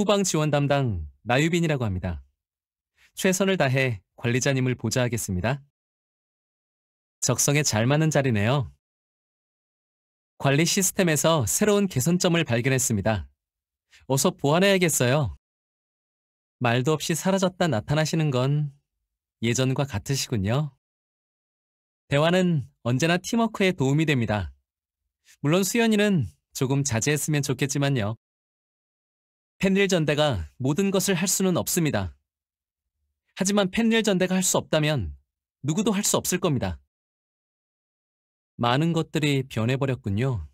후방 지원 담당 나유빈이라고 합니다. 최선을 다해 관리자님을 보좌하겠습니다. 적성에 잘 맞는 자리네요. 관리 시스템에서 새로운 개선점을 발견했습니다. 어서 보완해야겠어요. 말도 없이 사라졌다 나타나시는 건 예전과 같으시군요. 대화는 언제나 팀워크에 도움이 됩니다. 물론 수연이는 조금 자제했으면 좋겠지만요. 펜릴 전대가 모든 것을 할 수는 없습니다. 하지만 펜릴 전대가 할 수 없다면 누구도 할 수 없을 겁니다. 많은 것들이 변해버렸군요.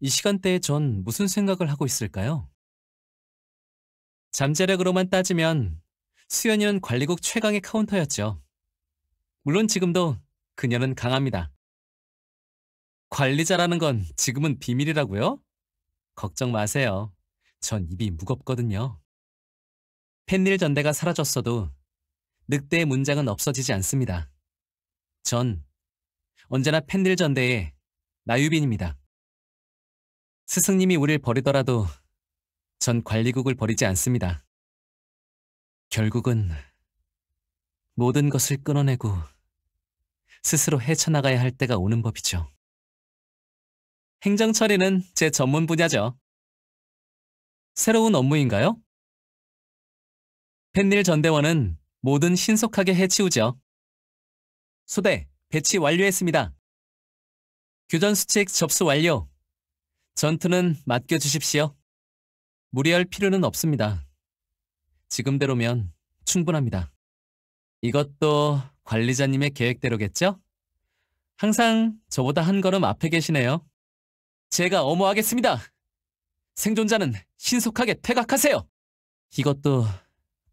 이 시간대에 전 무슨 생각을 하고 있을까요? 잠재력으로만 따지면 수연이는 관리국 최강의 카운터였죠. 물론 지금도 그녀는 강합니다. 관리자라는 건 지금은 비밀이라고요? 걱정 마세요. 전 입이 무겁거든요. 펜닐 전대가 사라졌어도 늑대의 문장은 없어지지 않습니다. 전 언제나 펜닐 전대의 나유빈입니다. 스승님이 우릴 버리더라도 전 관리국을 버리지 않습니다. 결국은 모든 것을 끊어내고 스스로 헤쳐나가야 할 때가 오는 법이죠. 행정 처리는 제 전문 분야죠. 새로운 업무인가요? 펜닐 전대원은 모든 신속하게 해치우죠. 소대, 배치 완료했습니다. 교전 수칙 접수 완료. 전투는 맡겨주십시오. 무리할 필요는 없습니다. 지금대로면 충분합니다. 이것도 관리자님의 계획대로겠죠? 항상 저보다 한 걸음 앞에 계시네요. 제가 어모하겠습니다. 생존자는 신속하게 퇴각하세요. 이것도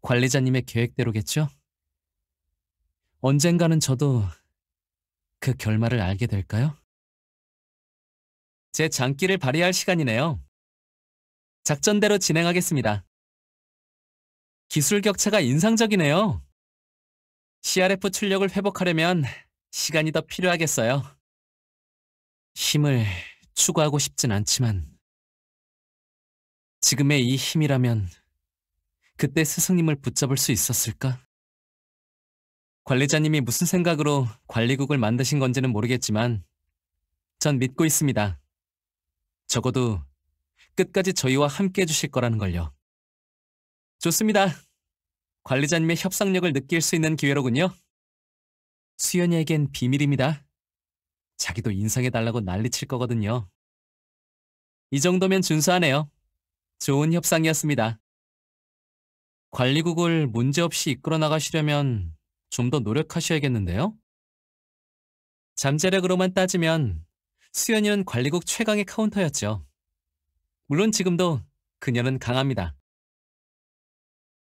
관리자님의 계획대로겠죠? 언젠가는 저도 그 결말을 알게 될까요? 제 장기를 발휘할 시간이네요. 작전대로 진행하겠습니다. 기술 격차가 인상적이네요. CRF 출력을 회복하려면 시간이 더 필요하겠어요. 힘을 추구하고 싶진 않지만 지금의 이 힘이라면 그때 스승님을 붙잡을 수 있었을까? 관리자님이 무슨 생각으로 관리국을 만드신 건지는 모르겠지만 전 믿고 있습니다. 적어도 끝까지 저희와 함께 해주실 거라는 걸요. 좋습니다. 관리자님의 협상력을 느낄 수 있는 기회로군요. 수연이에겐 비밀입니다. 자기도 인상해달라고 난리칠 거거든요. 이 정도면 준수하네요. 좋은 협상이었습니다. 관리국을 문제없이 이끌어 나가시려면 좀 더 노력하셔야겠는데요? 잠재력으로만 따지면 수연이는 관리국 최강의 카운터였죠. 물론 지금도 그녀는 강합니다.